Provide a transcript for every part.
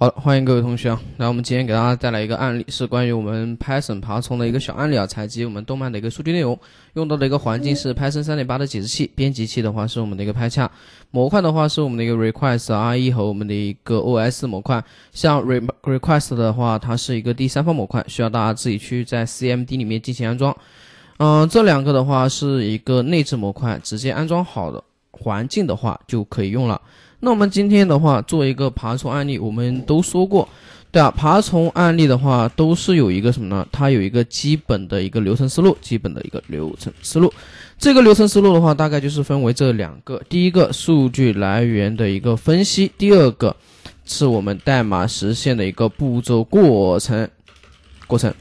好，欢迎各位同学啊。那我们今天给大家带来一个案例，是关于我们 Python 爬虫的一个小案例啊，采集我们动漫的一个数据内容。用到的一个环境是 Python 3.8的解释器，编辑器的话是我们的一个 PyCharm，模块的话是我们的一个 requests、re 和我们的一个 OS 模块。像 r e q u e s t 的话，它是一个第三方模块，需要大家自己去在 CMD 里面进行安装。嗯，这两个的话是一个内置模块，直接安装好的。环境的话就可以用了。那我们今天的话做一个爬虫案例，我们都说过，对啊，爬虫案例的话都是有一个什么呢？它有一个基本的一个流程思路，基本的一个流程思路。这个流程思路的话，大概就是分为这两个：第一个数据来源的一个分析，第二个是我们代码实现的一个步骤过程过程。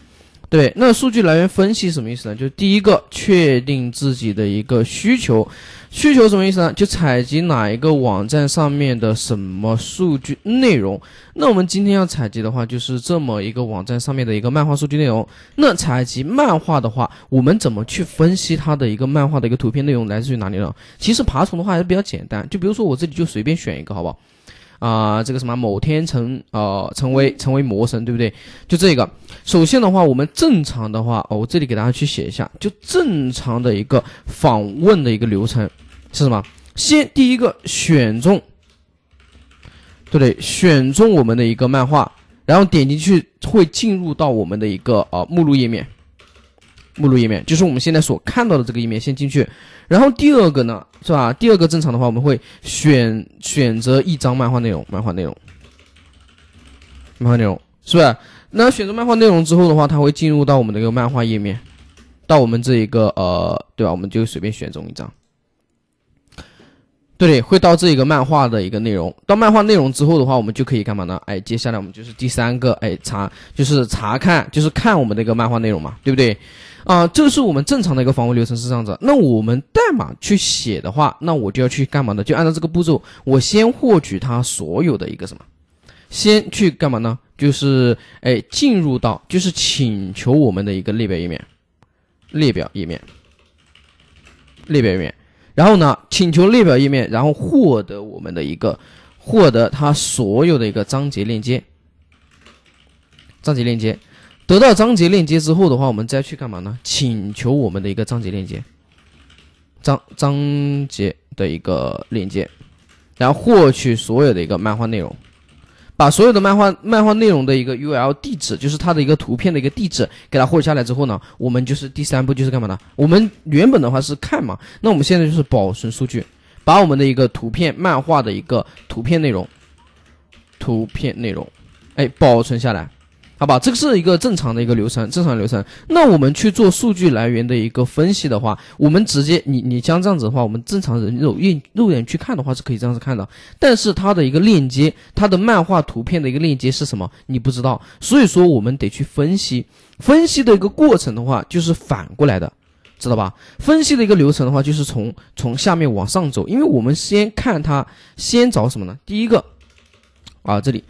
对，那数据来源分析什么意思呢？就第一个确定自己的一个需求，需求什么意思呢？就采集哪一个网站上面的什么数据内容。那我们今天要采集的话，就是这么一个网站上面的一个漫画数据内容。那采集漫画的话，我们怎么去分析它的一个漫画的一个图片内容来自于哪里呢？其实爬虫的话还是比较简单，就比如说我这里就随便选一个，好不好？啊，这个什么某天成呃成为成为魔神，对不对？就这个。首先的话，我们正常的话，我这里给大家去写一下，就正常的一个访问的一个流程是什么？先第一个选中，对不对？选中我们的一个漫画，然后点进去会进入到我们的一个呃目录页面。目录页面就是我们现在所看到的这个页面，先进去，然后第二个呢，是吧？第二个正常的话，我们会选选择一张漫画内容，漫画内容，漫画内容，是不是？那选择漫画内容之后的话，它会进入到我们的一个漫画页面，到我们这一个呃，对吧？我们就随便选中一张，对对，会到这一个漫画的一个内容。到漫画内容之后的话，我们就可以干嘛呢？哎，接下来我们就是第三个，哎，查就是查看，就是看我们的一个漫画内容嘛，对不对？啊，这是我们正常的一个访问流程是这样子。那我们代码去写的话，那我就要去干嘛呢？就按照这个步骤，我先获取它所有的一个什么，先去干嘛呢？就是哎，进入到就是请求我们的一个列表页面，列表页面，列表页面。然后呢，请求列表页面，然后获得我们的一个，获得它所有的一个章节链接，章节链接。得到章节链接之后的话，我们再去干嘛呢？请求我们的一个章节链接，章章节的一个链接，然后获取所有的一个漫画内容，把所有的漫画漫画内容的一个 U L 地址，就是它的一个图片的一个地址，给它获取下来之后呢，我们就是第三步就是干嘛呢？我们原本的话是看嘛，那我们现在就是保存数据，把我们的一个图片漫画的一个图片内容，图片内容，哎，保存下来。好吧，这个是一个正常的一个流程，正常流程。那我们去做数据来源的一个分析的话，我们直接你你像这样子的话，我们正常人肉眼肉眼去看的话是可以这样子看的。但是它的一个链接，它的漫画图片的一个链接是什么？你不知道，所以说我们得去分析。分析的一个过程的话，就是反过来的，知道吧？分析的一个流程的话，就是从从下面往上走，因为我们先看它，先找什么呢？第一个啊，这里。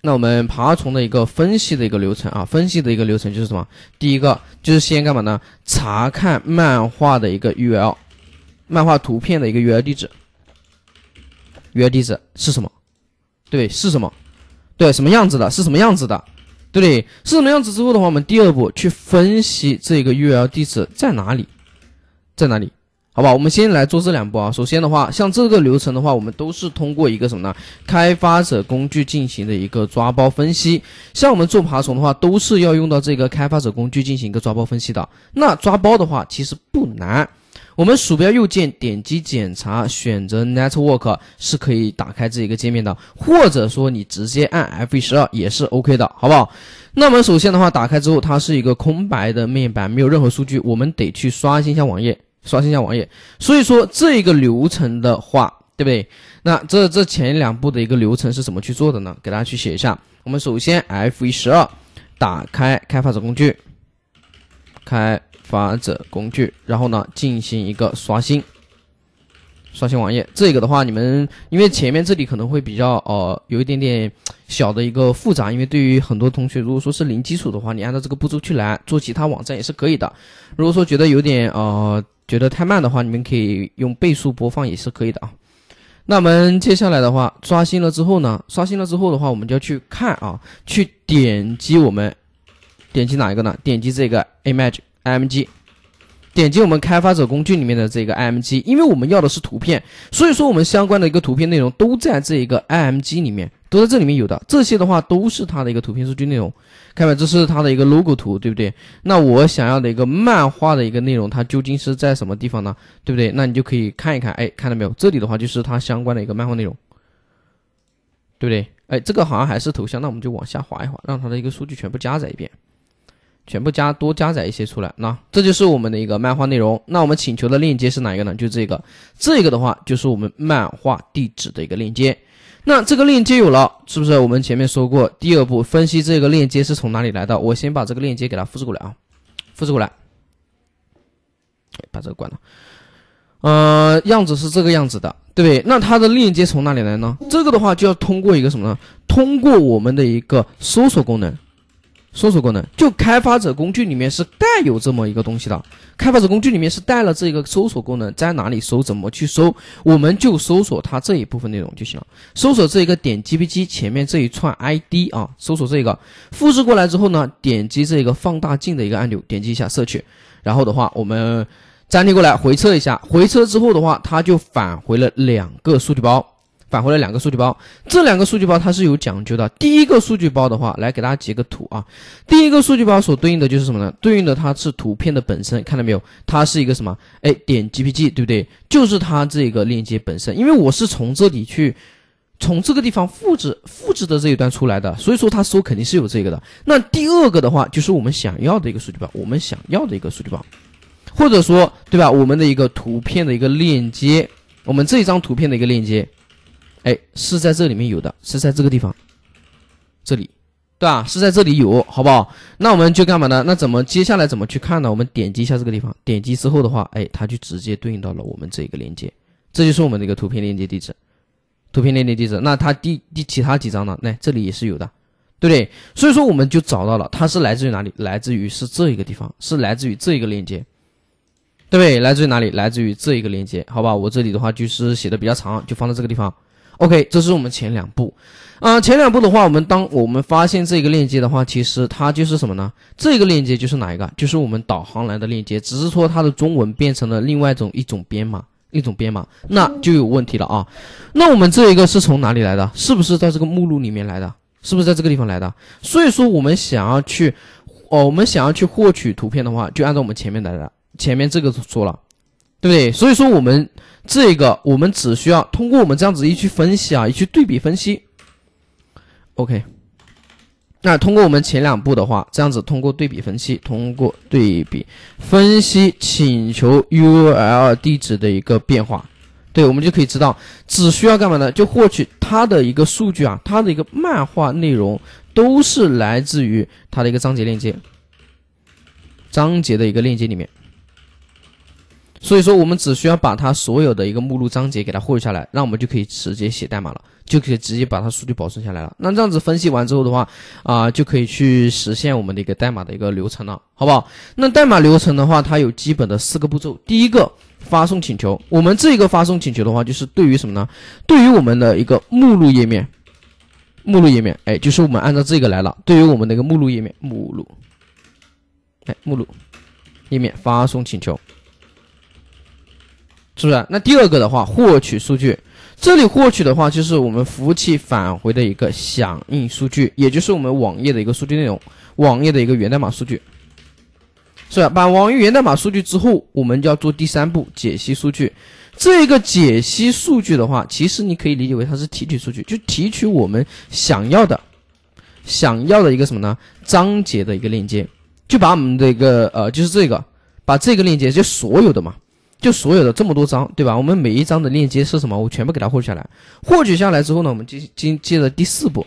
那我们爬虫的一个分析的一个流程啊，分析的一个流程就是什么？第一个就是先干嘛呢？查看漫画的一个 URL，漫画图片的一个 URL 地址。URL 地址是什么？对，是什么？对，什么样子的？是什么样子的？对对？是什么样子之后的话，我们第二步去分析这个 URL 地址在哪里，在哪里？好吧，我们先来做这两步啊。首先的话，像这个流程的话，我们都是通过一个什么呢？开发者工具进行的一个抓包分析。像我们做爬虫的话，都是要用到这个开发者工具进行一个抓包分析的。那抓包的话其实不难，我们鼠标右键点击检查，选择 Network 是可以打开这一个界面的，或者说你直接按 F12 也是 OK 的，好不好？那么首先的话，打开之后它是一个空白的面板，没有任何数据，我们得去刷新一下网页。刷新一下网页，所以说这一个流程的话，对不对？那这这前两步的一个流程是怎么去做的呢？给大家去写一下。我们首先 F12 打开开发者工具，开发者工具，然后呢进行一个刷新，刷新网页。这个的话，你们因为前面这里可能会比较呃有一点点小的一个复杂，因为对于很多同学，如果说是零基础的话，你按照这个步骤去来做其他网站也是可以的。如果说觉得有点呃觉得太慢的话，你们可以用倍速播放也是可以的啊。那我们接下来的话，刷新了之后呢？刷新了之后的话，我们就要去看啊，去点击我们点击哪一个呢？点击这个 img a e img，点击我们开发者工具里面的这个 img，因为我们要的是图片，所以说我们相关的一个图片内容都在这一个 img 里面。都在这里面有的这些的话，都是它的一个图片数据内容，看没？这是它的一个 logo 图，对不对？那我想要的一个漫画的一个内容，它究竟是在什么地方呢？对不对？那你就可以看一看，哎，看到没有？这里的话就是它相关的一个漫画内容，对不对？哎，这个好像还是头像，那我们就往下滑一滑，让它的一个数据全部加载一遍，全部加多加载一些出来。那这就是我们的一个漫画内容。那我们请求的链接是哪一个呢？就这个，这个的话就是我们漫画地址的一个链接。那这个链接有了，是不是？我们前面说过，第二步分析这个链接是从哪里来的。我先把这个链接给它复制过来啊，复制过来，把这个关了。呃，样子是这个样子的，对不对？那它的链接从哪里来呢？这个的话就要通过一个什么呢？通过我们的一个搜索功能。搜索功能就开发者工具里面是带有这么一个东西的，开发者工具里面是带了这个搜索功能，在哪里搜，怎么去搜，我们就搜索它这一部分内容就行了。搜索这一个点 gpg 前面这一串 id 啊，搜索这个，复制过来之后呢，点击这个放大镜的一个按钮，点击一下摄取，然后的话我们粘贴过来，回车一下，回车之后的话，它就返回了两个数据包。返回了两个数据包，这两个数据包它是有讲究的。第一个数据包的话，来给大家截个图啊。第一个数据包所对应的就是什么呢？对应的它是图片的本身，看到没有？它是一个什么？哎，点 jpg 对不对？就是它这个链接本身。因为我是从这里去，从这个地方复制复制的这一段出来的，所以说它搜肯定是有这个的。那第二个的话，就是我们想要的一个数据包，我们想要的一个数据包，或者说对吧？我们的一个图片的一个链接，我们这一张图片的一个链接。哎，是在这里面有的，是在这个地方，这里，对吧？是在这里有，好不好？那我们就干嘛呢？那怎么接下来怎么去看呢？我们点击一下这个地方，点击之后的话，哎，它就直接对应到了我们这一个链接，这就是我们的一个图片链接地址，图片链接地址。那它第第其他几张呢？那这里也是有的，对不对？所以说我们就找到了，它是来自于哪里？来自于是这一个地方，是来自于这一个链接，对不对？来自于哪里？来自于这一个链接，好吧？我这里的话就是写的比较长，就放在这个地方。OK，这是我们前两步，啊，前两步的话，我们当我们发现这个链接的话，其实它就是什么呢？这个链接就是哪一个？就是我们导航栏的链接，只是说它的中文变成了另外一种一种编码，一种编码，那就有问题了啊。那我们这一个是从哪里来的？是不是在这个目录里面来的？是不是在这个地方来的？所以说我们想要去，哦，我们想要去获取图片的话，就按照我们前面来的，前面这个说了。对不对？所以说我们这个，我们只需要通过我们这样子一去分析啊，一去对比分析。OK，那通过我们前两步的话，这样子通过对比分析，通过对比分析请求 URL 地址的一个变化，对我们就可以知道，只需要干嘛呢？就获取它的一个数据啊，它的一个漫画内容都是来自于它的一个章节链接，章节的一个链接里面。所以说，我们只需要把它所有的一个目录章节给它获取下来，那我们就可以直接写代码了，就可以直接把它数据保存下来了。那这样子分析完之后的话，啊，就可以去实现我们的一个代码的一个流程了，好不好？那代码流程的话，它有基本的四个步骤。第一个，发送请求。我们这个发送请求的话，就是对于什么呢？对于我们的一个目录页面，目录页面，哎，就是我们按照这个来了。对于我们的一个目录页面，目录，哎，目录页面发送请求。是不是？那第二个的话，获取数据，这里获取的话就是我们服务器返回的一个响应数据，也就是我们网页的一个数据内容，网页的一个源代码数据，是吧？把网页源代码数据之后，我们就要做第三步，解析数据。这个解析数据的话，其实你可以理解为它是提取数据，就提取我们想要的，想要的一个什么呢？章节的一个链接，就把我们的一个呃，就是这个，把这个链接就所有的嘛。就所有的这么多章，对吧？我们每一张的链接是什么？我全部给它获取下来。获取下来之后呢，我们接接接着第四步，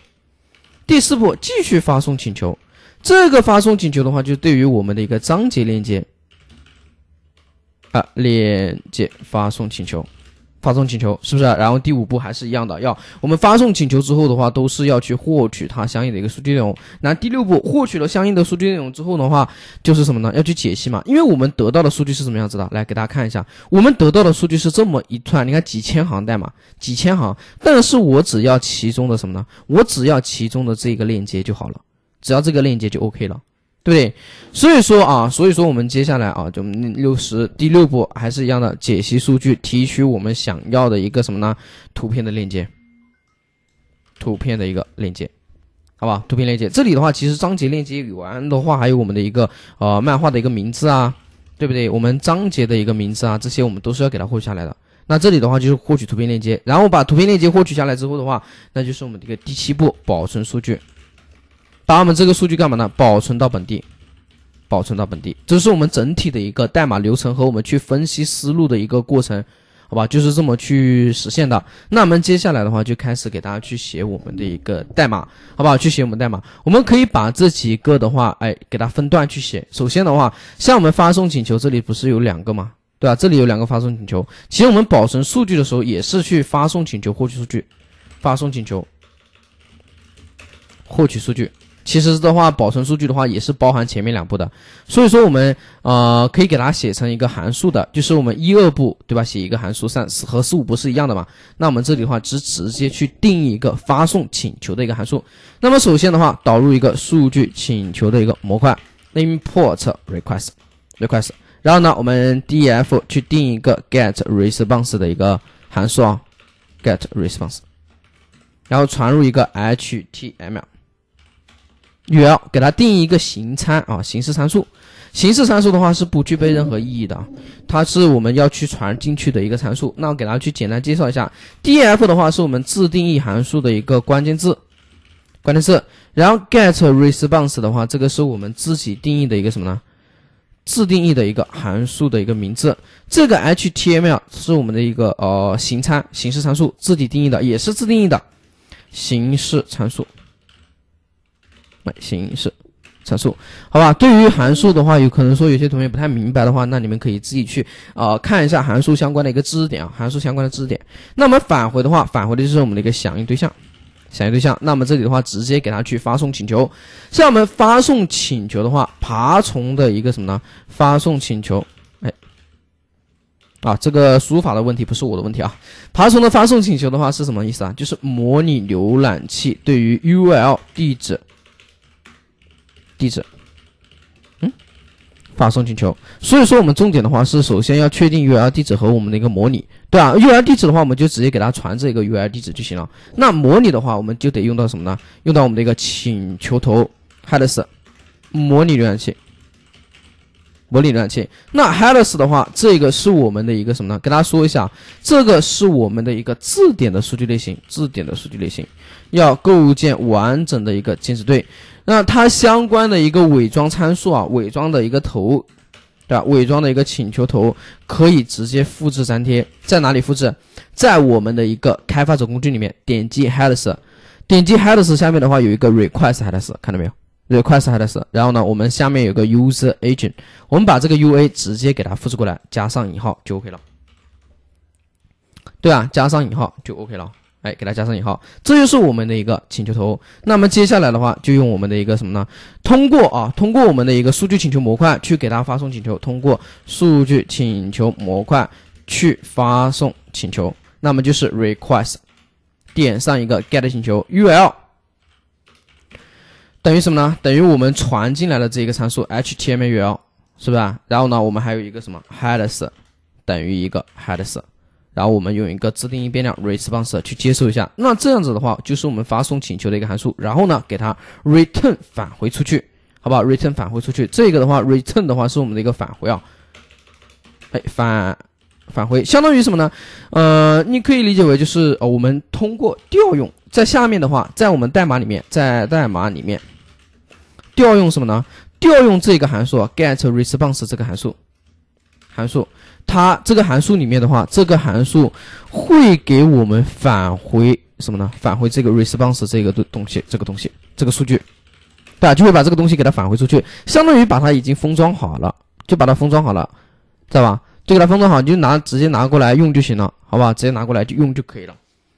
第四步继续发送请求。这个发送请求的话，就对于我们的一个章节链接啊，链接发送请求。发送请求是不是？然后第五步还是一样的，要我们发送请求之后的话，都是要去获取它相应的一个数据内容。那第六步，获取了相应的数据内容之后的话，就是什么呢？要去解析嘛？因为我们得到的数据是什么样子的？来给大家看一下，我们得到的数据是这么一串，你看几千行代码，几千行，但是我只要其中的什么呢？我只要其中的这个链接就好了，只要这个链接就 OK 了。对不对？所以说啊，所以说我们接下来啊，就六十第六步还是一样的，解析数据，提取我们想要的一个什么呢？图片的链接，图片的一个链接，好吧？图片链接。这里的话，其实章节链接有完的话，还有我们的一个呃漫画的一个名字啊，对不对？我们章节的一个名字啊，这些我们都是要给它获取下来的。那这里的话就是获取图片链接，然后把图片链接获取下来之后的话，那就是我们的一个第七步，保存数据。把我们这个数据干嘛呢？保存到本地，保存到本地。这是我们整体的一个代码流程和我们去分析思路的一个过程，好吧？就是这么去实现的。那我们接下来的话就开始给大家去写我们的一个代码，好不好？去写我们代码。我们可以把这几个的话，哎，给它分段去写。首先的话，像我们发送请求，这里不是有两个吗？对吧？这里有两个发送请求。其实我们保存数据的时候也是去发送请求获取数据，发送请求获取数据。其实的话，保存数据的话也是包含前面两步的，所以说我们呃可以给它写成一个函数的，就是我们一二步对吧？写一个函数，三四和四五步是一样的嘛？那我们这里的话，只直接去定义一个发送请求的一个函数。那么首先的话，导入一个数据请求的一个模块，import request request。然后呢，我们 df 去定一个 get response 的一个函数啊，get response，然后传入一个 html。女儿，给它定一个形参啊，形式参数。形式参数的话是不具备任何意义的，它是我们要去传进去的一个参数。那我给大家去简单介绍一下，D F 的话是我们自定义函数的一个关键字，关键字。然后 get response 的话，这个是我们自己定义的一个什么呢？自定义的一个函数的一个名字。这个 H T M L 是我们的一个呃形参、形式参数，自己定义的，也是自定义的形式参数。形式参数，好吧。对于函数的话，有可能说有些同学不太明白的话，那你们可以自己去啊看一下函数相关的一个知识点啊，函数相关的知识点。那么返回的话，返回的就是我们的一个响应对象，响应对象。那么这里的话，直接给他去发送请求。像我们发送请求的话，爬虫的一个什么呢？发送请求，哎，啊，这个输入法的问题不是我的问题啊。爬虫的发送请求的话是什么意思啊？就是模拟浏览器对于 URL 地址。地址，嗯，发送请求。所以说，我们重点的话是，首先要确定 URL 地址和我们的一个模拟，对吧？URL 地址的话，我们就直接给它传这个 URL 地址就行了。那模拟的话，我们就得用到什么呢？用到我们的一个请求头 headers，模拟浏览器，模拟浏览器。那 headers 的话，这个是我们的一个什么呢？跟大家说一下，这个是我们的一个字典的数据类型，字典的数据类型要构建完整的一个键值对。那它相关的一个伪装参数啊，伪装的一个头，对吧？伪装的一个请求头可以直接复制粘贴，在哪里复制？在我们的一个开发者工具里面，点击 headers，点击 headers 下面的话有一个 request headers，看到没有？request headers，然后呢，我们下面有个 user agent，我们把这个 UA 直接给它复制过来，加上引号就 OK 了，对吧？加上引号就 OK 了。哎，给它加上引号，这就是我们的一个请求头。那么接下来的话，就用我们的一个什么呢？通过啊，通过我们的一个数据请求模块去给它发送请求。通过数据请求模块去发送请求，那么就是 request 点上一个 get 请求，url 等于什么呢？等于我们传进来的这一个参数 html，是不是？然后呢，我们还有一个什么 headers 等于一个 headers。然后我们用一个自定义变量 response 去接收一下，那这样子的话就是我们发送请求的一个函数，然后呢给它 return 返回出去，好不好？return 返回出去，这个的话 return 的话是我们的一个返回啊，哎返返回，相当于什么呢？呃，你可以理解为就是呃我们通过调用在下面的话，在我们代码里面，在代码里面调用什么呢？调用这个函数 get response 这个函数函数。它这个函数里面的话，这个函数会给我们返回什么呢？返回这个 response 这个东西，这个东西，这个数据，对吧？就会把这个东西给它返回出去，相当于把它已经封装好了，就把它封装好了，知道吧？就给它封装好，你就拿直接拿过来用就行了，好吧？直接拿过来就用就可以了，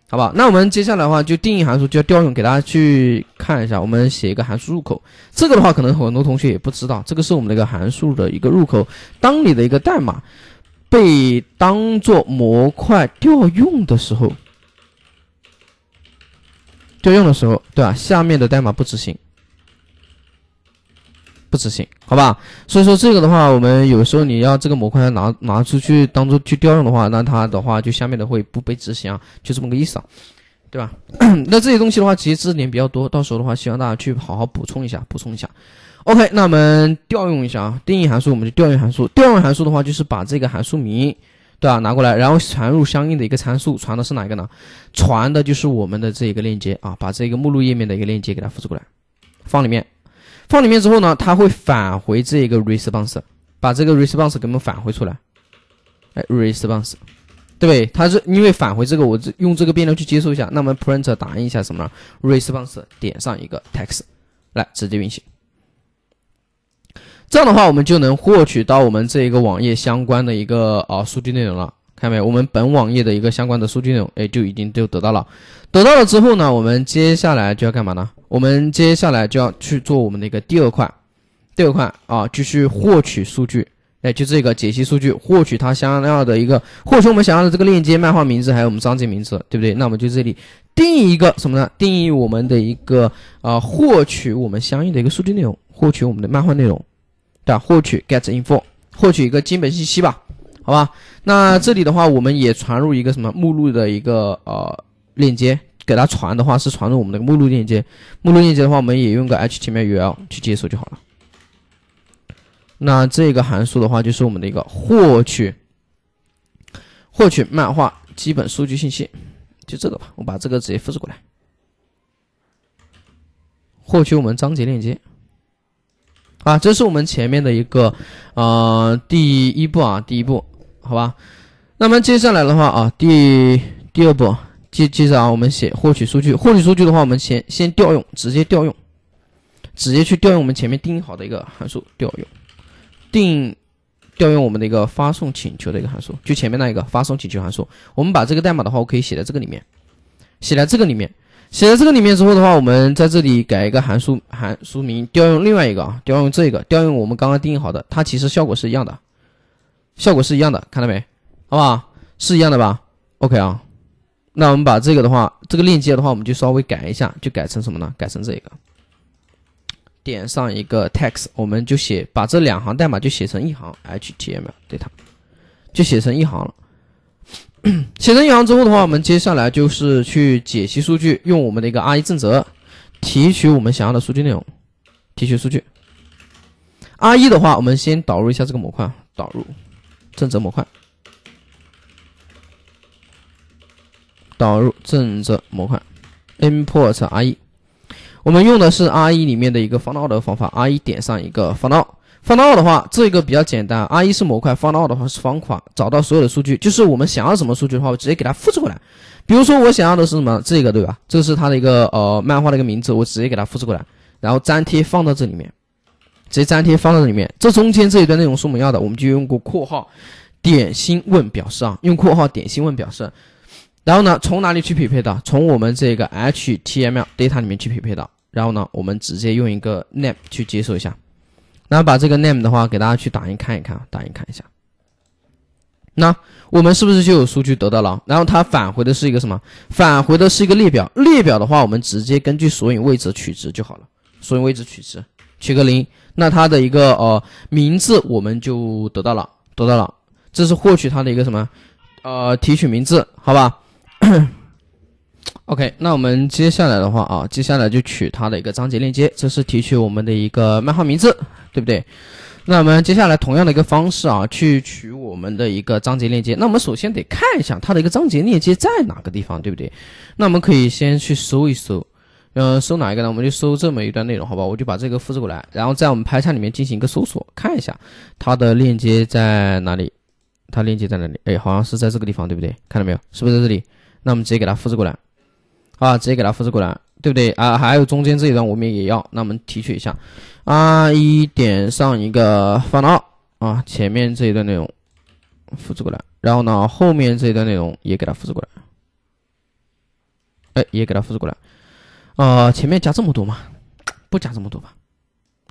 好吧？那我们接下来的话，就定义函数就要调用，给大家去看一下。我们写一个函数入口，这个的话，可能很多同学也不知道，这个是我们的一个函数的一个入口。当你的一个代码。被当做模块调用的时候，调用的时候，对吧？下面的代码不执行，不执行，好吧？所以说这个的话，我们有时候你要这个模块拿拿出去当做去调用的话，那它的话就下面的会不被执行啊，就这么个意思，啊。对吧？那这些东西的话，其实知识点比较多，到时候的话，希望大家去好好补充一下，补充一下。OK，那我们调用一下啊，定义函数我们就调用函数。调用函数的话，就是把这个函数名，对吧？拿过来，然后传入相应的一个参数。传的是哪一个呢？传的就是我们的这一个链接啊，把这个目录页面的一个链接给它复制过来，放里面。放里面之后呢，它会返回这一个 response，把这个 response 给我们返回出来。哎，response，对对？它是因为返回这个，我用这个变量去接收一下。那我们 print 打印一下什么呢？response 点上一个 text，来直接运行。这样的话，我们就能获取到我们这一个网页相关的一个啊数据内容了。看到没有？我们本网页的一个相关的数据内容，哎，就已经就得到了。得到了之后呢，我们接下来就要干嘛呢？我们接下来就要去做我们的一个第二块，第二块啊，继续获取数据，哎，就这个解析数据，获取它想要的一个，获取我们想要的这个链接、漫画名字，还有我们章节名字，对不对？那我们就这里定义一个什么呢？定义我们的一个啊，获取我们相应的一个数据内容，获取我们的漫画内容。对，获取 get info，获取一个基本信息吧，好吧。那这里的话，我们也传入一个什么目录的一个呃链接，给它传的话是传入我们的目录链接，目录链接的话我们也用个 h t m l URL 去接收就好了。那这个函数的话就是我们的一个获取获取漫画基本数据信息，就这个吧，我把这个直接复制过来，获取我们章节链接。啊，这是我们前面的一个，呃，第一步啊，第一步，好吧。那么接下来的话啊，第第二步，接接着啊，我们写获取数据。获取数据的话，我们先先调用，直接调用，直接去调用我们前面定义好的一个函数调用，定调用我们的一个发送请求的一个函数，就前面那一个发送请求函数。我们把这个代码的话，我可以写在这个里面，写在这个里面。写在这个里面之后的话，我们在这里改一个函数，函数名调用另外一个啊，调用这个，调用我们刚刚定义好的，它其实效果是一样的，效果是一样的，看到没？好不好？是一样的吧？OK 啊，那我们把这个的话，这个链接的话，我们就稍微改一下，就改成什么呢？改成这个，点上一个 text，我们就写把这两行代码就写成一行 HTML，对它，就写成一行了。写成一行之后的话，我们接下来就是去解析数据，用我们的一个 R 一正则提取我们想要的数据内容，提取数据。R 一的话，我们先导入一下这个模块，导入正则模块，导入正则模块，import R 一。我们用的是 R 一里面的一个 f i n d a l 的方法，R 一点上一个 f i n d a l 放到二的话，这个比较简单。R 一是模块，放到二的话是方块，找到所有的数据，就是我们想要什么数据的话，我直接给它复制过来。比如说我想要的是什么，这个对吧？这是它的一个呃漫画的一个名字，我直接给它复制过来，然后粘贴放到这里面，直接粘贴放到这里面。这中间这一段内容是我们要的，我们就用个括号点星问表示啊，用括号点星问表示。然后呢，从哪里去匹配的？从我们这个 HTML data 里面去匹配的。然后呢，我们直接用一个 name 去接收一下。然后把这个 name 的话给大家去打印看一看啊，打印看一下。那我们是不是就有数据得到了？然后它返回的是一个什么？返回的是一个列表。列表的话，我们直接根据索引位置取值就好了。索引位置取值，取个零。那它的一个呃名字我们就得到了，得到了。这是获取它的一个什么？呃，提取名字，好吧。OK，那我们接下来的话啊，接下来就取它的一个章节链接，这是提取我们的一个漫画名字，对不对？那我们接下来同样的一个方式啊，去取我们的一个章节链接。那我们首先得看一下它的一个章节链接在哪个地方，对不对？那我们可以先去搜一搜，嗯，搜哪一个呢？我们就搜这么一段内容，好吧？我就把这个复制过来，然后在我们拍下里面进行一个搜索，看一下它的链接在哪里，它链接在哪里？哎，好像是在这个地方，对不对？看到没有？是不是在这里？那我们直接给它复制过来。啊，直接给它复制过来，对不对啊？还有中间这一段我们也要，那我们提取一下啊，一点上一个 f i n d a l 啊，前面这一段内容复制过来，然后呢，后面这一段内容也给它复制过来，哎，也给它复制过来。啊，前面加这么多吗？不加这么多吧，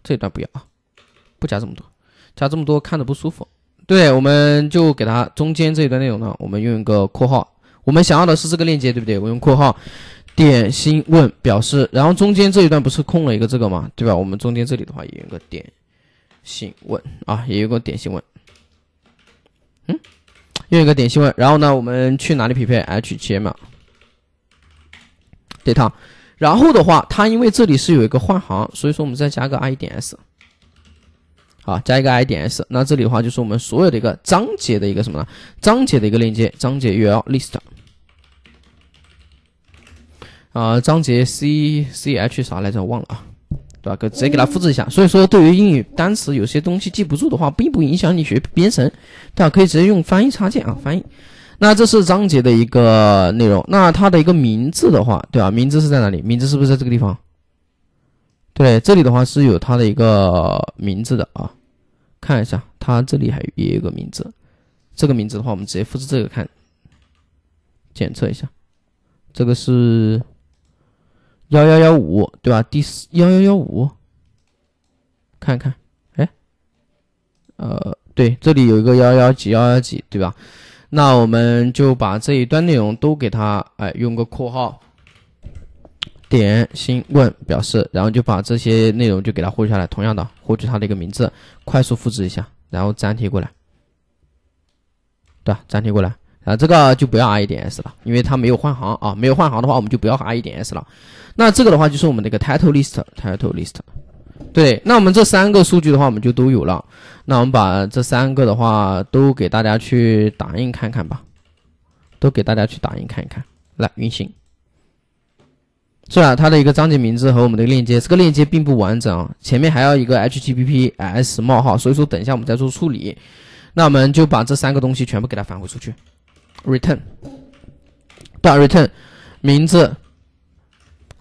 这一段不要啊，不加这么多，加这么多看着不舒服。对，我们就给它中间这一段内容呢，我们用一个括号，我们想要的是这个链接，对不对？我用括号。点心问表示，然后中间这一段不是空了一个这个吗？对吧？我们中间这里的话也有个点心问啊，也有个点心问，嗯，又一个点心问。然后呢，我们去哪里匹配 h t m 这套？然后的话，它因为这里是有一个换行，所以说我们再加个 i 点 s。好，加一个 i 点 s。那这里的话就是我们所有的一个章节的一个什么呢？章节的一个链接，章节 u l list。啊，章节 C C H 啥来着？我忘了啊，对吧？给直接给它复制一下。所以说，对于英语单词有些东西记不住的话，并不影响你学编程，对吧？可以直接用翻译插件啊，翻译。那这是章节的一个内容，那它的一个名字的话，对吧？名字是在哪里？名字是不是在这个地方？对，这里的话是有它的一个名字的啊。看一下，它这里还也有个名字。这个名字的话，我们直接复制这个看，检测一下，这个是。幺幺幺五对吧？第四幺幺幺五，看一看，哎，呃，对，这里有一个幺幺几幺幺几对吧？那我们就把这一段内容都给它，哎，用个括号点星问表示，然后就把这些内容就给它获取下来。同样的，获取它的一个名字，快速复制一下，然后粘贴过来，对，粘贴过来啊。这个就不要 i 点 s 了，因为它没有换行啊，没有换行的话，我们就不要 i 点 s 了。那这个的话就是我们的一个 title list，title list，对，那我们这三个数据的话我们就都有了。那我们把这三个的话都给大家去打印看看吧，都给大家去打印看一看来运行。是啊，它的一个章节名字和我们的一个链接，这个链接并不完整啊，前面还要一个 https 冒号，所以说等一下我们再做处理。那我们就把这三个东西全部给它返回出去，return，对，return 名字。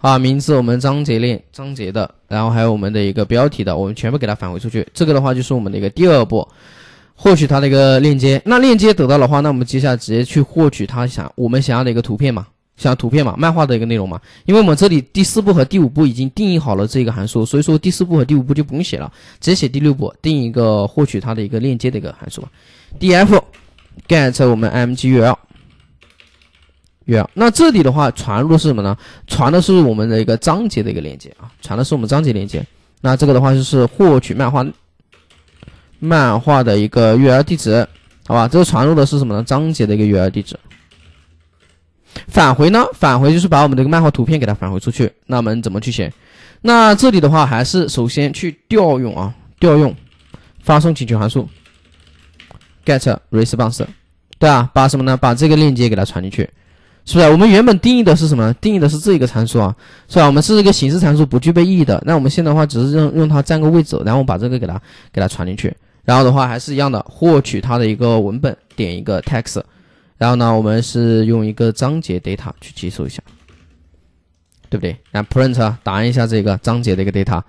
啊，名字我们章节链章节的，然后还有我们的一个标题的，我们全部给它返回出去。这个的话就是我们的一个第二步，获取它的一个链接。那链接得到的话，那我们接下来直接去获取它想我们想要的一个图片嘛，想要图片嘛，漫画的一个内容嘛。因为我们这里第四步和第五步已经定义好了这个函数，所以说第四步和第五步就不用写了，直接写第六步，定一个获取它的一个链接的一个函数，df get 我们 mgul。月，那这里的话传入的是什么呢？传的是我们的一个章节的一个链接啊，传的是我们章节链接。那这个的话就是获取漫画漫画的一个 URL 地址，好吧？这个传入的是什么呢？章节的一个 URL 地址。返回呢？返回就是把我们这个漫画图片给它返回出去。那我们怎么去写？那这里的话还是首先去调用啊，调用发送请求函数，get response，对啊，把什么呢？把这个链接给它传进去。是不是？我们原本定义的是什么？定义的是这一个参数啊，是吧？我们是一个形式参数，不具备意义的。那我们现在的话只是用用它占个位置，然后把这个给它给它传进去。然后的话还是一样的，获取它的一个文本，点一个 text，然后呢，我们是用一个章节 data 去接收一下，对不对？那 print 打印一下这个章节的一个 data。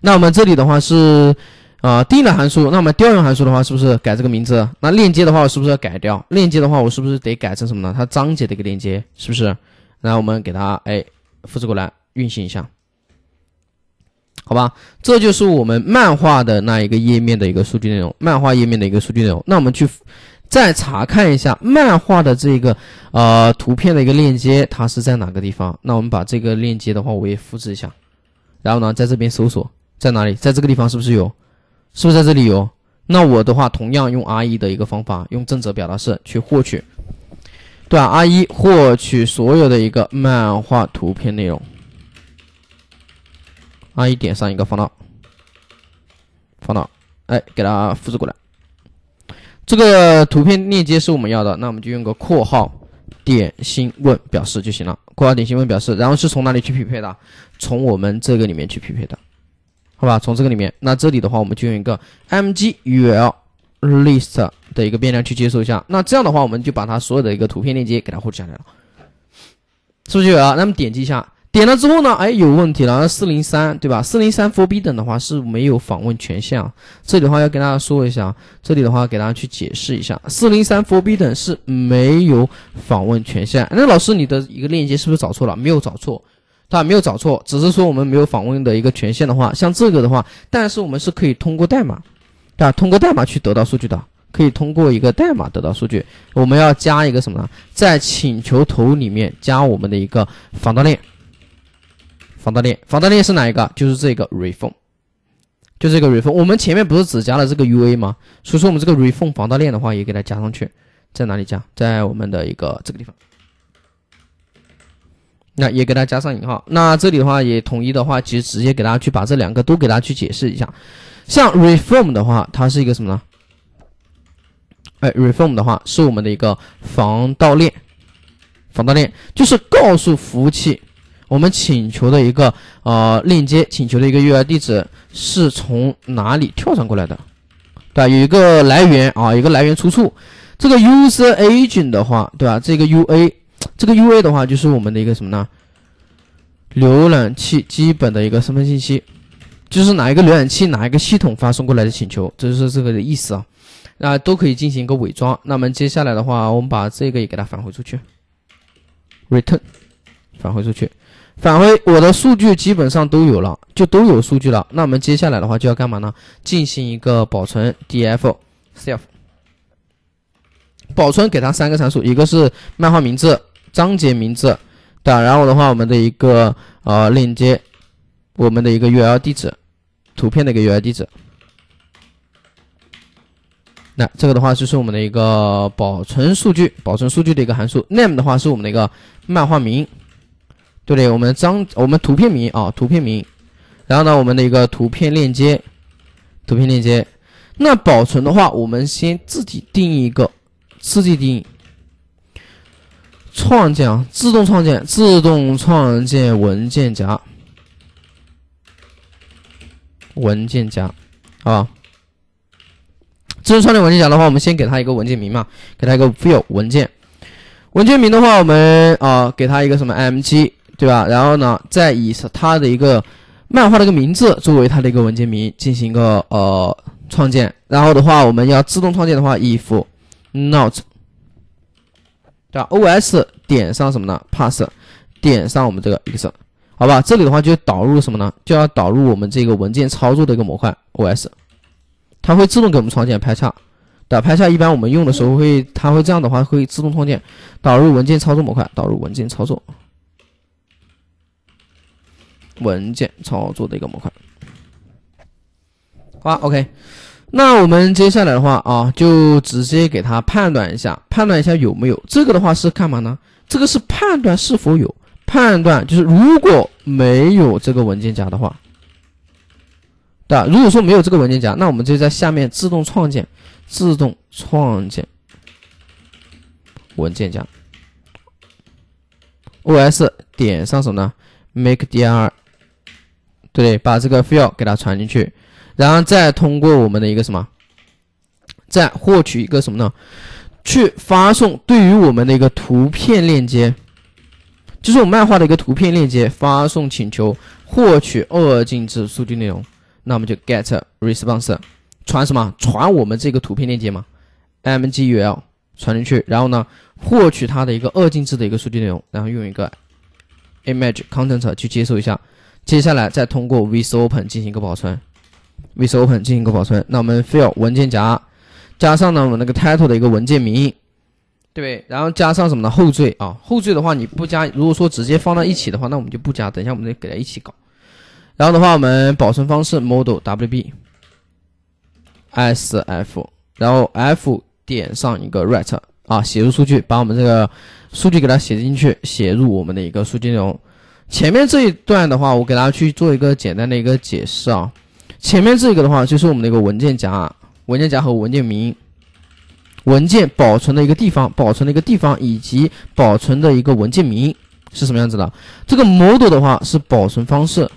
那我们这里的话是。啊，定一函数，那么调用函数的话，是不是改这个名字？那链接的话，是不是要改掉？链接的话，我是不是得改成什么呢？它章节的一个链接，是不是？那我们给它哎，复制过来运行一下，好吧？这就是我们漫画的那一个页面的一个数据内容，漫画页面的一个数据内容。那我们去再查看一下漫画的这个呃图片的一个链接，它是在哪个地方？那我们把这个链接的话，我也复制一下，然后呢，在这边搜索在哪里？在这个地方是不是有？是不是在这里有？那我的话同样用 R1 的一个方法，用正则表达式去获取，对吧？R1 获取所有的一个漫画图片内容，R1 点上一个放大，放大，哎，给它复制过来。这个图片链接是我们要的，那我们就用个括号点星问表示就行了。括号点星问表示，然后是从哪里去匹配的？从我们这个里面去匹配的。好吧，从这个里面，那这里的话，我们就用一个 mg_ul_list 的一个变量去接收一下。那这样的话，我们就把它所有的一个图片链接给它获取下来了，是不是有啊？那么点击一下，点了之后呢，哎，有问题了，403，对吧？403 f o r b 等的话是没有访问权限啊。这里的话要跟大家说一下，这里的话给大家去解释一下，403 f o r b 等是没有访问权限。那老师，你的一个链接是不是找错了？没有找错。它没有找错，只是说我们没有访问的一个权限的话，像这个的话，但是我们是可以通过代码，对吧？通过代码去得到数据的，可以通过一个代码得到数据。我们要加一个什么呢？在请求头里面加我们的一个防盗链。防盗链，防盗链是哪一个？就是这个 ref，就这个 ref。我们前面不是只加了这个 ua 吗？所以说我们这个 ref 防盗链的话也给它加上去，在哪里加？在我们的一个这个地方。那也给它加上引号。那这里的话也统一的话，其实直接给大家去把这两个都给大家去解释一下。像 reform 的话，它是一个什么呢？哎，reform 的话是我们的一个防盗链，防盗链就是告诉服务器，我们请求的一个呃链接，请求的一个 URL 地址是从哪里跳转过来的，对吧？有一个来源啊，一个来源出处。这个 user agent 的话，对吧？这个 UA。这个 UA 的话就是我们的一个什么呢？浏览器基本的一个身份信息，就是哪一个浏览器哪一个系统发送过来的请求，这就是这个的意思啊。那都可以进行一个伪装。那我们接下来的话，我们把这个也给它返回出去，return 返回出去。返回我的数据基本上都有了，就都有数据了。那我们接下来的话就要干嘛呢？进行一个保存，df self 保存给它三个参数，一个是漫画名字。章节名字，对，然后的话，我们的一个呃链接，我们的一个 URL 地址，图片的一个 URL 地址。那这个的话就是我们的一个保存数据，保存数据的一个函数。name 的话是我们的一个漫画名，对不对？我们章我们图片名啊，图片名。然后呢，我们的一个图片链接，图片链接。那保存的话，我们先自己定义一个，自己定义。创建，自动创建，自动创建文件夹，文件夹，啊，自动创建文件夹的话，我们先给它一个文件名嘛，给它一个 view 文件，文件名的话，我们啊，给它一个什么 m g 对吧？然后呢，再以它的一个漫画的一个名字作为它的一个文件名进行一个呃创建，然后的话，我们要自动创建的话，if not。吧 O S 点上什么呢？Pass 点上我们这个 Excel 好吧？这里的话就导入什么呢？就要导入我们这个文件操作的一个模块 O S，它会自动给我们创建拍下。打拍下一般我们用的时候会，它会这样的话会自动创建导入文件操作模块，导入文件操作文件操作的一个模块，好吧？OK。那我们接下来的话啊，就直接给他判断一下，判断一下有没有这个的话是干嘛呢？这个是判断是否有，判断就是如果没有这个文件夹的话，对吧？如果说没有这个文件夹，那我们就在下面自动创建，自动创建文件夹。O S 点上什么呢？Make D R，对，把这个 file 给它传进去。然后再通过我们的一个什么，再获取一个什么呢？去发送对于我们的一个图片链接，就是我们漫画的一个图片链接，发送请求获取二进制数据内容，那我们就 get response，传什么？传我们这个图片链接嘛，mgul 传进去，然后呢获取它的一个二进制的一个数据内容，然后用一个 image content 去接收一下，接下来再通过 v i open 进行一个保存。m i s s open 进行一个保存，那我们 f i l l 文件夹加上呢，我们那个 title 的一个文件名，对，然后加上什么呢？后缀啊，后缀的话你不加，如果说直接放到一起的话，那我们就不加。等一下，我们再给它一起搞。然后的话，我们保存方式 model wb sf，然后 f 点上一个 write 啊，写入数据，把我们这个数据给它写进去，写入我们的一个数据内容。前面这一段的话，我给大家去做一个简单的一个解释啊。前面这个的话，就是我们的一个文件夹、文件夹和文件名、文件保存的一个地方、保存的一个地方以及保存的一个文件名是什么样子的？这个 mode l 的话是保存方式，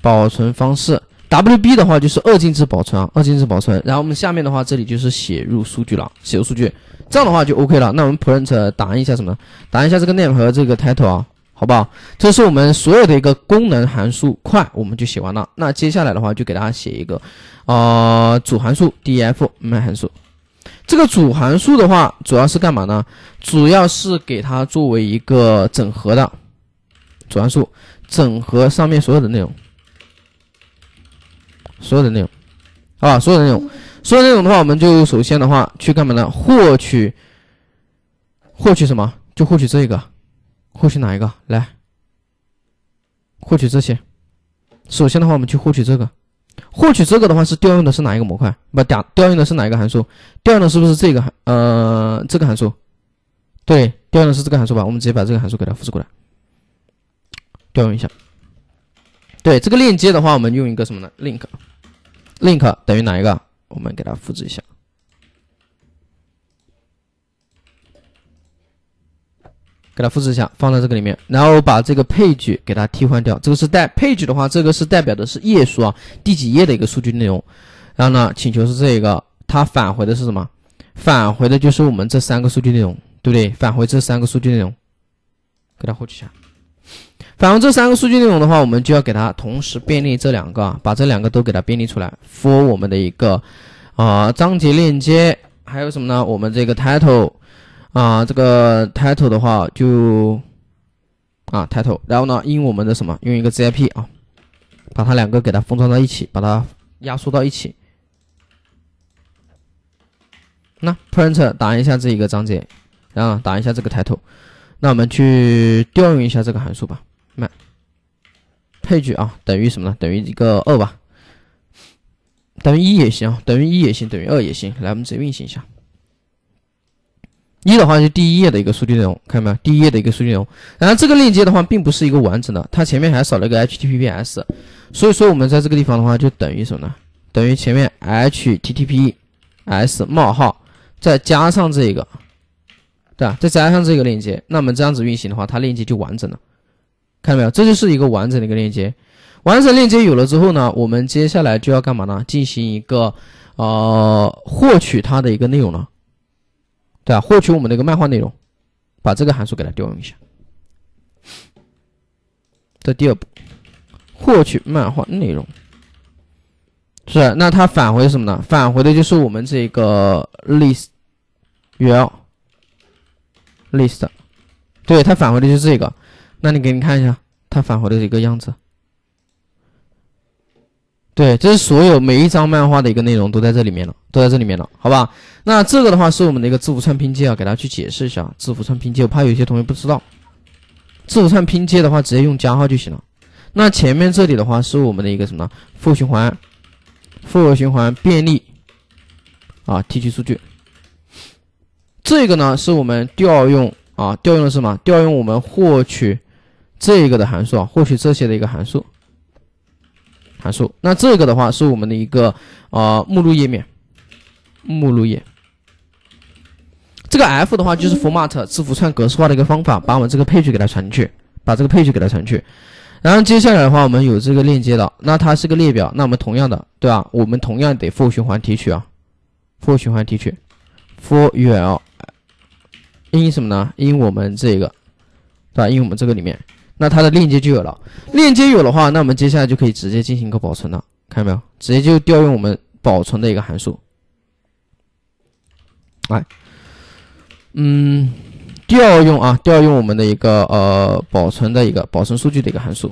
保存方式。wb 的话就是二进制保存啊，二进制保存。然后我们下面的话，这里就是写入数据了，写入数据。这样的话就 OK 了。那我们 print 打印一下什么打印一下这个 name 和这个 title 啊。好不好？这是我们所有的一个功能函数块，我们就写完了。那接下来的话，就给大家写一个，呃，主函数 df，麦函数。这个主函数的话，主要是干嘛呢？主要是给它作为一个整合的主函数，整合上面所有的内容，所有的内容，啊，所有的内容，所有内容的话，我们就首先的话去干嘛呢？获取，获取什么？就获取这个。获取哪一个？来获取这些。首先的话，我们去获取这个。获取这个的话是调用的是哪一个模块？不，调调用的是哪一个函数？调用的是不是这个函？呃，这个函数。对，调用的是这个函数吧。我们直接把这个函数给它复制过来，调用一下。对，这个链接的话，我们用一个什么呢？link，link 等于哪一个？我们给它复制一下。给它复制一下，放在这个里面，然后把这个 page 给它替换掉。这个是代 page 的话，这个是代表的是页数啊，第几页的一个数据内容。然后呢，请求是这一个，它返回的是什么？返回的就是我们这三个数据内容，对不对？返回这三个数据内容，给它获取一下。返回这三个数据内容的话，我们就要给它同时便利这两个啊，把这两个都给它便利出来，for 我们的一个啊章节链接，还有什么呢？我们这个 title。啊，这个 title 的话就啊，title，然后呢，用我们的什么，用一个 zip 啊，把它两个给它封装到一起，把它压缩到一起。那 print 打一下这一个章节，然后打一下这个 title，那我们去调用一下这个函数吧。那配置啊，等于什么呢？等于一个二吧，等于一也行，等于一也行，等于二也行。来，我们直接运行一下。一的话是第一页的一个数据内容，看到没有？第一页的一个数据内容。然后这个链接的话并不是一个完整的，它前面还少了一个 HTTPS，所以说我们在这个地方的话就等于什么呢？等于前面 HTTPS 冒号再加上这个，对吧？再加上这个链接，那么这样子运行的话，它链接就完整了，看到没有？这就是一个完整的一个链接。完整链接有了之后呢，我们接下来就要干嘛呢？进行一个呃获取它的一个内容了。对吧？获取我们的一个漫画内容，把这个函数给它调用一下。这第二步，获取漫画内容，是。那它返回什么呢？返回的就是我们这个 list，l，list。对，它返回的就是这个。那你给你看一下，它返回的一个样子。对，这是所有每一张漫画的一个内容都在这里面了，都在这里面了，好吧？那这个的话是我们的一个字符串拼接啊，给大家去解释一下字符串拼接，我怕有些同学不知道。字符串拼接的话，直接用加号就行了。那前面这里的话是我们的一个什么？负循环，负循环便利啊，提取数据。这个呢是我们调用啊，调用的什么？调用我们获取这个的函数啊，获取这些的一个函数。函数，那这个的话是我们的一个呃目录页面，目录页。这个 f 的话就是 format 字符串格式化的一个方法，把我们这个配置给它传进去，把这个配置给它传进去。然后接下来的话，我们有这个链接的，那它是个列表，那我们同样的，对吧？我们同样得 for 循环提取啊，for 循环提取，for ul 因什么呢因我们这个，对吧因为我们这个里面。那它的链接就有了，链接有的话，那我们接下来就可以直接进行一个保存了。看到没有？直接就调用我们保存的一个函数。来，嗯，调用啊，调用我们的一个呃保存的一个保存数据的一个函数。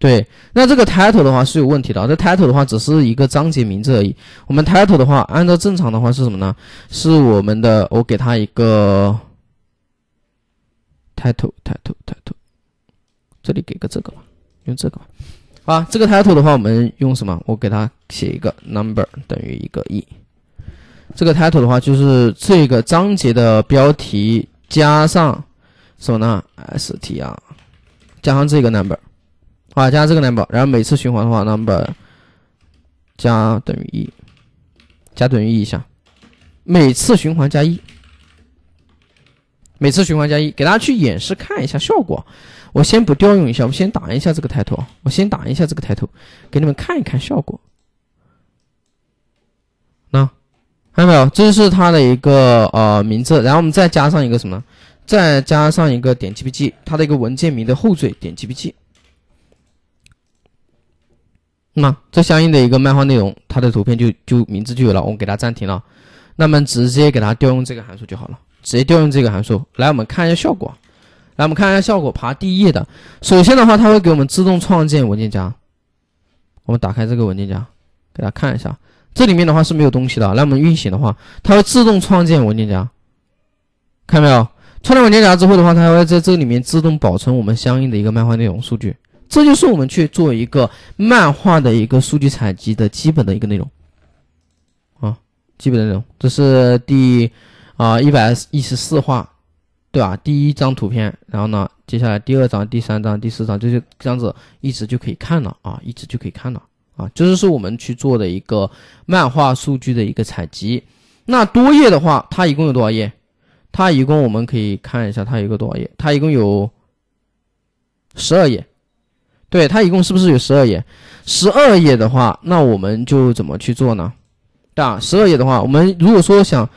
对，那这个 title 的话是有问题的，这 title 的话只是一个章节名字而已。我们 title 的话，按照正常的话是什么呢？是我们的，我给他一个 title，title，title。这里给个这个吧，用这个吧。啊，这个 title 的话，我们用什么？我给它写一个 number 等于一个一。这个 title 的话，就是这个章节的标题加上什么呢？str 加上这个 number。啊，加上这个 number，然后每次循环的话，number 加等于一，加等于一一下，每次循环加一。每次循环加一，给大家去演示看一下效果。我先不调用一下，我先打一下这个抬头。我先打一下这个抬头，给你们看一看效果。那看到没有？这是它的一个呃名字。然后我们再加上一个什么？再加上一个点 jpg，它的一个文件名的后缀点 jpg。那这相应的一个漫画内容，它的图片就就名字就有了。我给它暂停了，那么直接给它调用这个函数就好了。直接调用这个函数来，我们看一下效果。来，我们看一下效果，爬第一页的。首先的话，它会给我们自动创建文件夹。我们打开这个文件夹，给大家看一下，这里面的话是没有东西的。来，我们运行的话，它会自动创建文件夹，看到没有？创建文件夹之后的话，它会在这里面自动保存我们相应的一个漫画内容数据。这就是我们去做一个漫画的一个数据采集的基本的一个内容啊，基本内容。这是第。啊，一百一十四画，对吧？第一张图片，然后呢，接下来第二张、第三张、第四张，就是这样子，一直就可以看了啊，一直就可以看了啊，就是是我们去做的一个漫画数据的一个采集。那多页的话，它一共有多少页？它一共我们可以看一下，它一个多少页？它一共有十二页，对，它一共是不是有十二页？十二页的话，那我们就怎么去做呢？对吧？十二页的话，我们如果说想。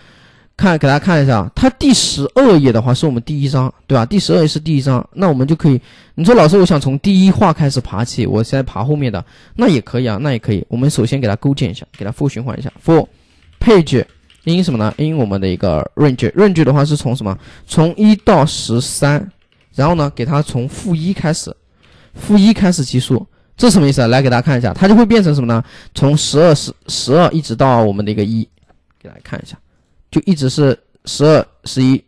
看，给大家看一下，它第十二页的话是我们第一章，对吧？第十二页是第一章，那我们就可以，你说老师，我想从第一画开始爬起，我现在爬后面的，那也可以啊，那也可以。我们首先给它构建一下，给它 for 循环一下，for page in 什么呢？in 我们的一个 range，range 的话是从什么？从一到十三，然后呢，给它从负一开始，负一开始计数，这什么意思啊？来给大家看一下，它就会变成什么呢？从十二十十二一直到我们的一个一，给大家看一下。就一直是十二十一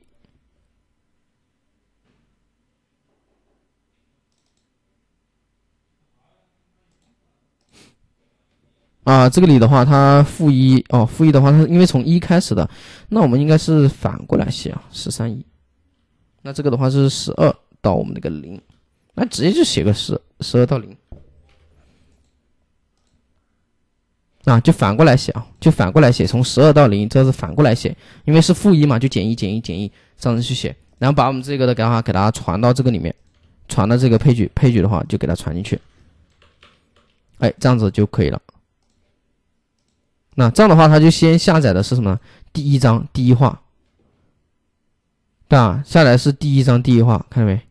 啊，这个里的话它负一哦，负一的话它因为从一开始的，那我们应该是反过来写啊，十三一。那这个的话是十二到我们那个零，那直接就写个十十二到零。啊，就反过来写啊，就反过来写，从十二到零，这是反过来写，因为是负一嘛，就减一，减一，减一，这样子去写，然后把我们这个的给它给它传到这个里面，传到这个配句配句的话，就给它传进去，哎，这样子就可以了。那这样的话，它就先下载的是什么？第一章第一话，对吧？下来是第一章第一话，看到没？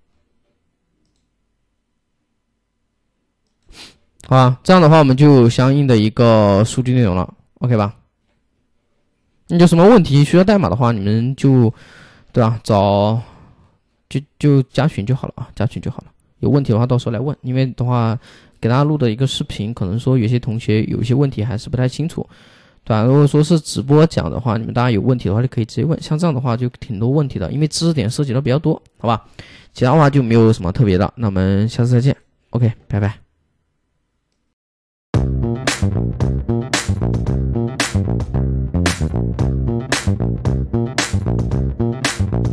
好吧，这样的话我们就有相应的一个数据内容了，OK 吧？你有什么问题需要代码的话，你们就对吧？找就就加群就好了啊，加群就好了。有问题的话，到时候来问，因为的话给大家录的一个视频，可能说有些同学有一些问题还是不太清楚，对吧？如果说是直播讲的话，你们大家有问题的话就可以直接问。像这样的话就挺多问题的，因为知识点涉及的比较多，好吧？其他的话就没有什么特别的，那我们下次再见，OK，拜拜。うん。